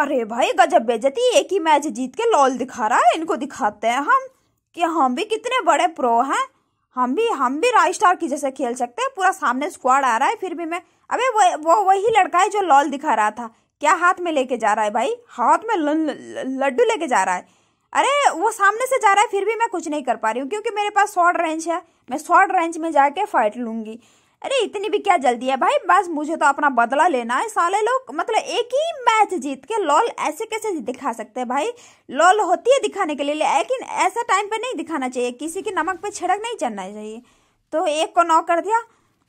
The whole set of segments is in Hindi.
अरे भाई गजब बेजती एक ही मैच जीत के लॉल दिखा रहा है इनको दिखाते हैं हम कि हम भी कितने बड़े प्रो हैं हम भी हम भी स्टार की जैसे खेल सकते हैं पूरा सामने स्क्वाड आ रहा है फिर भी मैं अबे वो वो वही लड़का है जो लॉल दिखा रहा था क्या हाथ में लेके जा रहा है भाई हाथ में लड्डू लेके जा रहा है अरे वो सामने से जा रहा है फिर भी मैं कुछ नहीं कर पा रही हूँ क्योंकि मेरे पास शॉर्ट रेंज है मैं शॉर्ट रेंज में जाके फाइट लूंगी अरे इतनी भी क्या जल्दी है भाई बस मुझे तो अपना बदला लेना है साले लोग मतलब एक ही मैच जीत के लॉल ऐसे कैसे दिखा सकते हैं भाई लॉल होती है दिखाने के लिए लेकिन ऐसा टाइम पे नहीं दिखाना चाहिए किसी के नमक पे छिड़क नहीं चलना चाहिए तो एक को नॉक कर दिया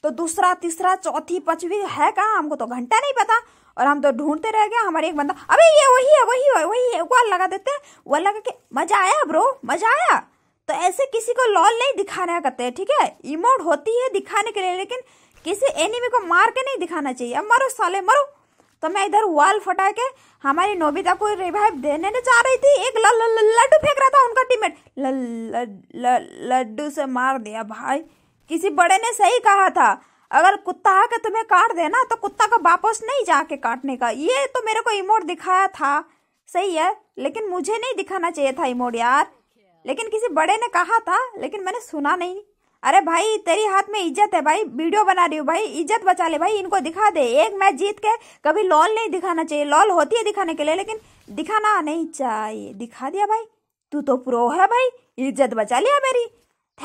तो दूसरा तीसरा चौथी पचवी है कहा हमको तो घंटा नहीं पता और हम तो ढूंढते रह गए हमारे एक बंदा अबे ये वही है वही है वही है वो लगा देते हैं वो लगा के मजा आया ब्रो मजा आया तो ऐसे किसी को लॉल नहीं दिखाना करते हैं ठीक है इमोट होती है दिखाने के लिए लेकिन किसी एनिमी को मार के नहीं दिखाना चाहिए अब मरो साले मरो तो मैं इधर वॉल फटा के हमारी नोबिता को रिवाइव देने ने चाह रही थी एक लड्डू फेंक रहा था उनका टीममेट लड्डू से मार दिया भाई किसी बड़े ने सही कहा था अगर कुत्ता आके तुम्हें काट देना तो कुत्ता का वापस नहीं जाके काटने का ये तो मेरे को इमोट दिखाया था सही है लेकिन मुझे नहीं दिखाना चाहिए था इमोट यार लेकिन किसी बड़े ने कहा था लेकिन मैंने सुना नहीं अरे भाई तेरी हाथ में इज्जत है भाई वीडियो बना रही हूँ भाई इज्जत बचा ले भाई इनको दिखा दे एक मैच जीत के कभी लॉल नहीं दिखाना चाहिए लॉल होती है दिखाने के लिए लेकिन दिखाना नहीं चाहिए दिखा दिया भाई तू तो प्रो है भाई इज्जत बचा लिया मेरी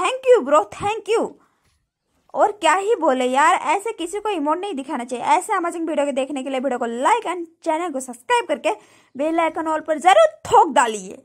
thank you bro thank you और क्या ही बोले यार ऐसे किसी को इमोट नहीं दिखाना चाहिए ऐसे अमेजिंग वीडियो के देखने के लिए वीडियो को लाइक एंड चैनल को सब्सक्राइब करके बेल आइकन ऑल पर जरूर थोक डालिए